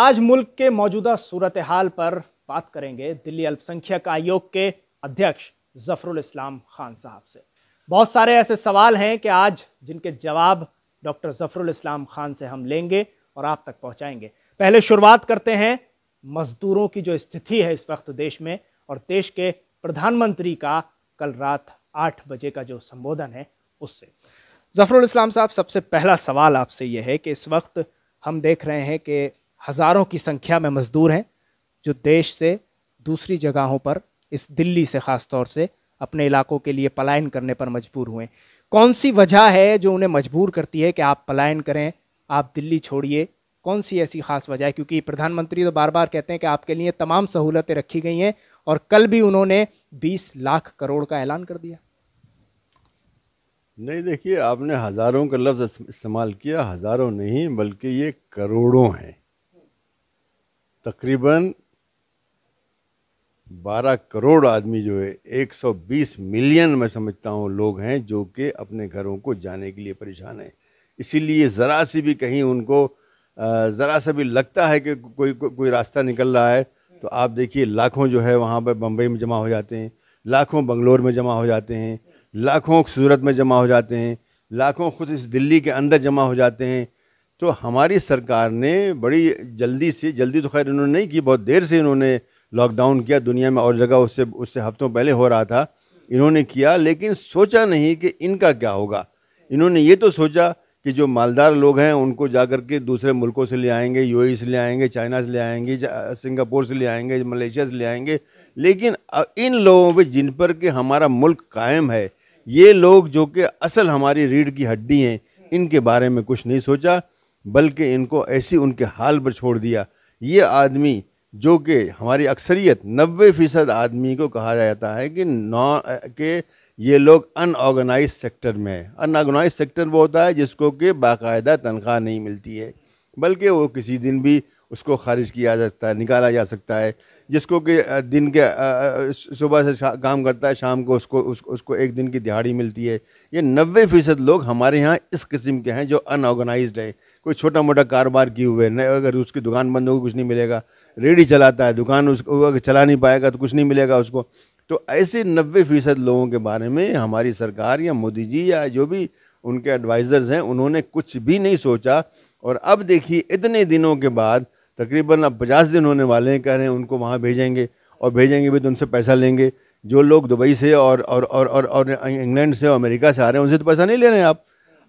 आज मुल्क के मौजूदा सूरत हाल पर बात करेंगे दिल्ली अल्पसंख्यक आयोग के अध्यक्ष जफरुल इस्लाम खान साहब से बहुत सारे ऐसे सवाल हैं कि आज जिनके जवाब डॉक्टर जफरुल इस्लाम खान से हम लेंगे और आप तक पहुंचाएंगे पहले शुरुआत करते हैं मजदूरों की जो स्थिति है इस वक्त देश में और देश के प्रधानमंत्री का कल रात आठ बजे का जो संबोधन है उससे जफरुल इस्लाम साहब सबसे पहला सवाल आपसे यह है कि इस वक्त हम देख रहे हैं कि हज़ारों की संख्या में मज़दूर हैं जो देश से दूसरी जगहों पर इस दिल्ली से ख़ास तौर से अपने इलाकों के लिए पलायन करने पर मजबूर हुए कौन सी वजह है जो उन्हें मजबूर करती है कि आप पलायन करें आप दिल्ली छोड़िए कौन सी ऐसी खास वजह है क्योंकि प्रधानमंत्री तो बार बार कहते हैं कि आपके लिए तमाम सहूलतें रखी गई हैं और कल भी उन्होंने 20 लाख करोड़ का ऐलान कर दिया नहीं देखिए आपने हज़ारों का लफ्ज़ इस्तेमाल किया हज़ारों नहीं बल्कि ये करोड़ों हैं तकरीबन 12 करोड़ आदमी जो है 120 मिलियन मैं समझता हूँ लोग हैं जो कि अपने घरों को जाने के लिए परेशान हैं इसीलिए ज़रा सी भी कहीं उनको ज़रा सा भी लगता है कि कोई को, कोई रास्ता निकल रहा है तो आप देखिए लाखों जो है वहाँ पर बम्बई में जमा हो जाते हैं लाखों बंगलोर में जमा हो जाते हैं लाखों सूरत में जमा हो जाते हैं लाखों खुद इस दिल्ली के अंदर जमा हो जाते हैं तो हमारी सरकार ने बड़ी जल्दी से जल्दी तो खैर इन्होंने नहीं की बहुत देर से इन्होंने लॉकडाउन किया दुनिया में और जगह उससे उससे हफ्तों पहले हो रहा था इन्होंने किया लेकिन सोचा नहीं कि इनका क्या होगा इन्होंने ये तो सोचा कि जो मालदार लोग हैं उनको जा कर के दूसरे मुल्कों से ले आएंगे यू e से ले आएंगे चाइना से ले आएंगे सिंगापुर से ले आएंगे मलेशिया से ले आएंगे लेकिन इन लोगों पर जिन पर कि हमारा मुल्क कायम है ये लोग जो कि असल हमारी रीढ़ की हड्डी हैं इनके बारे में कुछ नहीं सोचा बल्कि इनको ऐसी उनके हाल पर छोड़ दिया ये आदमी जो कि हमारी अक्सरियत नबे फ़ीसद आदमी को कहा जाता है कि नॉ के ये लोग अनऑर्गेनाइज सेक्टर में है अनऑर्गेनाइज सेक्टर वो होता है जिसको कि बाकायदा तनख्वाह नहीं मिलती है बल्कि वो किसी दिन भी उसको ख़ारिज किया जा सकता है निकाला जा सकता है जिसको कि दिन के सुबह से काम करता है शाम को उसको उसको, उसको एक दिन की दिहाड़ी मिलती है ये नबे फ़ीसद लोग हमारे यहाँ इस किस्म के हैं जो अनऑर्गनाइज हैं कोई छोटा मोटा कारोबार किए हुए हैं अगर उसकी दुकान बंद होगी कुछ नहीं मिलेगा रेडी चलाता है दुकान उसको अगर चला नहीं पाएगा तो कुछ नहीं मिलेगा उसको तो ऐसे नबे फ़ीसद लोगों के बारे में हमारी सरकार या मोदी जी या जो भी उनके एडवाइज़र्स हैं उन्होंने कुछ भी नहीं सोचा और अब देखिए इतने दिनों के बाद तकरीबन अब पचास दिन होने वाले हैं कह रहे हैं उनको वहाँ भेजेंगे और भेजेंगे भी तो उनसे पैसा लेंगे जो लोग दुबई से और और और और, और इंग्लैंड से और अमेरिका से आ रहे हैं उनसे तो पैसा नहीं ले रहे हैं आप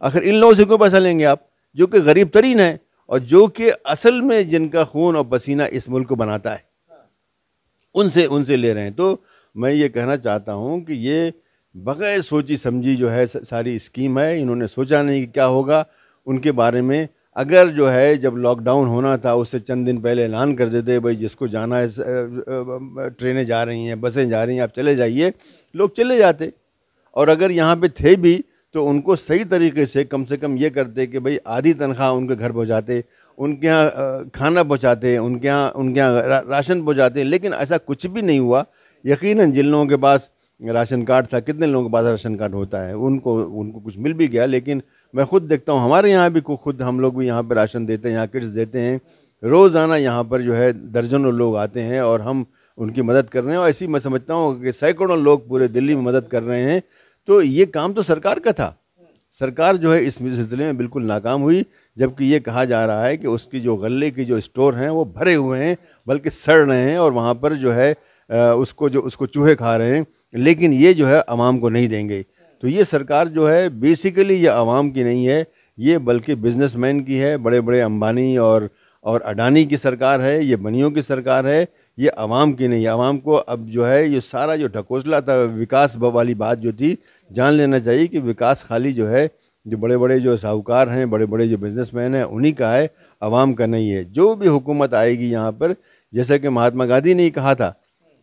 आखिर इन लोगों से क्यों पैसा लेंगे आप जो कि गरीब तरीन है और जो कि असल में जिनका खून और पसीना इस मुल्क को बनाता है उनसे उनसे ले रहे हैं तो मैं ये कहना चाहता हूँ कि ये बग़ैर सोची समझी जो है सारी स्कीम है इन्होंने सोचा नहीं कि क्या होगा उनके बारे में अगर जो है जब लॉकडाउन होना था उससे चंद दिन पहले ऐलान कर देते भाई जिसको जाना है ट्रेनें जा रही हैं बसें जा रही हैं आप चले जाइए लोग चले जाते और अगर यहाँ पे थे भी तो उनको सही तरीके से कम से कम ये करते कि भाई आधी तनख्वाह उनके घर पहुँचाते उनके यहाँ खाना पहुँचाते उनके यहाँ उनके यहाँ राशन पहुँचाते लेकिन ऐसा कुछ भी नहीं हुआ यकीन जिन लोगों के पास राशन कार्ड था कितने लोगों के पास राशन कार्ड होता है उनको उनको कुछ मिल भी गया लेकिन मैं खुद देखता हूँ हमारे यहाँ भी खुद हम लोग भी यहाँ पर राशन देते हैं यहाँ किट्स देते हैं रोज़ाना यहाँ पर जो है दर्जनों लोग आते हैं और हम उनकी मदद कर रहे हैं और ऐसी मैं समझता हूँ कि सैकड़ों लोग पूरे दिल्ली में मदद कर रहे हैं तो ये काम तो सरकार का था सरकार जो है इस सिलसिले में बिल्कुल नाकाम हुई जबकि ये कहा जा रहा है कि उसकी जो गले की जो स्टोर हैं वो भरे हुए हैं बल्कि सड़ रहे हैं और वहाँ पर जो है उसको जो उसको चूहे खा रहे हैं लेकिन ये जो है आवाम को नहीं देंगे तो ये सरकार जो है बेसिकली ये आवाम की नहीं है ये बल्कि बिजनेसमैन की है बड़े बड़े अंबानी और और अडानी की सरकार है ये बनियों की सरकार है ये आवाम की नहीं आवाम को अब जो है ये सारा जो ढकोसला था विकास वाली बात जो थी जान लेना चाहिए कि विकास खाली जो है जो बड़े बड़े जो साहूकार हैं बड़े बड़े जो बिजनेसमैन हैं उन्हीं का है आवाम का नहीं है जो भी हुकूमत आएगी यहाँ पर जैसा कि महात्मा गांधी ने कहा था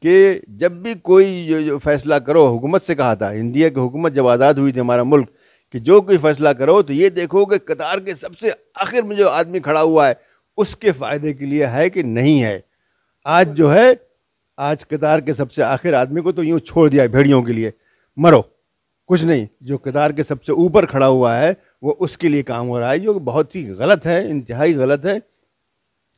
कि जब भी कोई जो, जो फैसला करो हुकूमत से कहा था इंडिया की हुकूमत जब आज़ाद हुई थी हमारा मुल्क कि जो कोई फैसला करो तो ये देखो कि कतार के सबसे आखिर में जो आदमी खड़ा हुआ है उसके फ़ायदे के लिए है कि नहीं है आज जो है आज कतार के सबसे आखिर आदमी को तो यूँ छोड़ दिया है भेड़ियों के लिए मरो कुछ नहीं जो कतार के सबसे ऊपर खड़ा हुआ है वो उसके लिए काम हो रहा है जो बहुत ही गलत है इंतहाई गलत है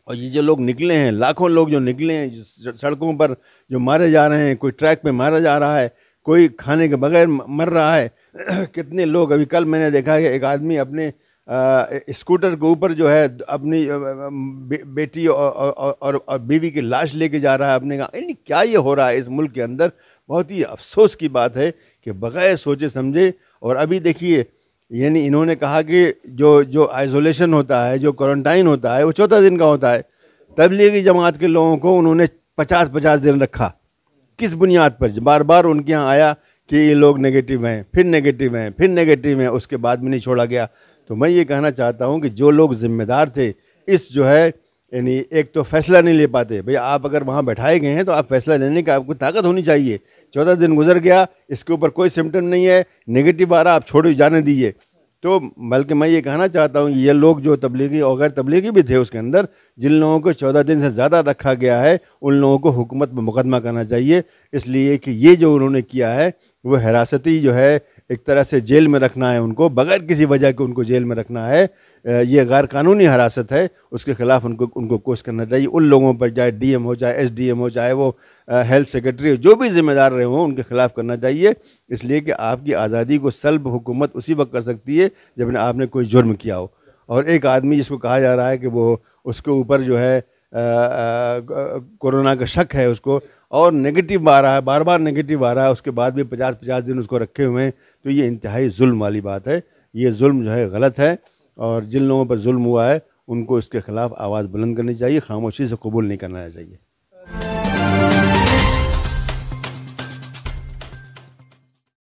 और ये जो लोग निकले हैं लाखों लोग जो निकले हैं सड़कों पर जो मारे जा रहे हैं कोई ट्रैक पे मारा जा रहा है कोई खाने के बगैर मर रहा है कितने लोग अभी कल मैंने देखा कि एक आदमी अपने स्कूटर के ऊपर जो है अपनी बे, बेटी और, और, और बीवी की लाश लेके जा रहा है अपने गाँव यानी क्या ये हो रहा है इस मुल्क के अंदर बहुत ही अफसोस की बात है कि बग़ैर सोचे समझे और अभी देखिए यानी इन्होंने कहा कि जो जो आइसोलेशन होता है जो क्वारंटाइन होता है वो चौदह दिन का होता है तबलीगी जमात के लोगों को उन्होंने पचास पचास दिन रखा किस बुनियाद पर बार बार उनके यहाँ आया कि ये लोग नेगेटिव हैं फिर नेगेटिव हैं फिर नेगेटिव हैं उसके बाद में नहीं छोड़ा गया तो मैं ये कहना चाहता हूँ कि जो लोग ज़िम्मेदार थे इस जो है यानी एक तो फैसला नहीं ले पाते भाई आप अगर वहाँ बैठाए गए हैं तो आप फैसला लेने की आपको ताकत होनी चाहिए चौदह दिन गुजर गया इसके ऊपर कोई सिम्टम नहीं है नेगेटिव आ रहा आप छोड़ जाने दीजिए तो बल्कि मैं ये कहना चाहता हूँ ये लोग जो तबलीगी और गैर तबलीगी भी थे उसके अंदर जिन लोगों को चौदह दिन से ज़्यादा रखा गया है उन लोगों को हुकूमत में मुकदमा करना चाहिए इसलिए कि ये जो उन्होंने किया है वो हिरासती जो है एक तरह से जेल में रखना है उनको बगैर किसी वजह के उनको जेल में रखना है ये गैर कानूनी हरासत है उसके ख़िलाफ़ उनको उनको कोश करना चाहिए उन लोगों पर चाहे डीएम हो चाहे एसडीएम हो चाहे वो हेल्थ सेक्रेटरी हो जो भी जिम्मेदार रहे हों उनके ख़िलाफ़ करना चाहिए इसलिए कि आपकी आज़ादी को सल्ब हुकूमत उसी वक्त कर सकती है जब आपने कोई जुर्म किया हो और एक आदमी जिसको कहा जा रहा है कि वो उसके ऊपर जो है कोरोना का शक है उसको और नेगेटिव आ रहा है बार बार नेगेटिव आ रहा है उसके बाद भी पचास पचास दिन उसको रखे हुए हैं तो ये इंतहाई जुल्म वाली बात है ये जुल्म जो है गलत है और जिन लोगों पर जुल्म हुआ है उनको इसके ख़िलाफ़ आवाज़ बुलंद करनी चाहिए खामोशी से कबूल नहीं करना चाहिए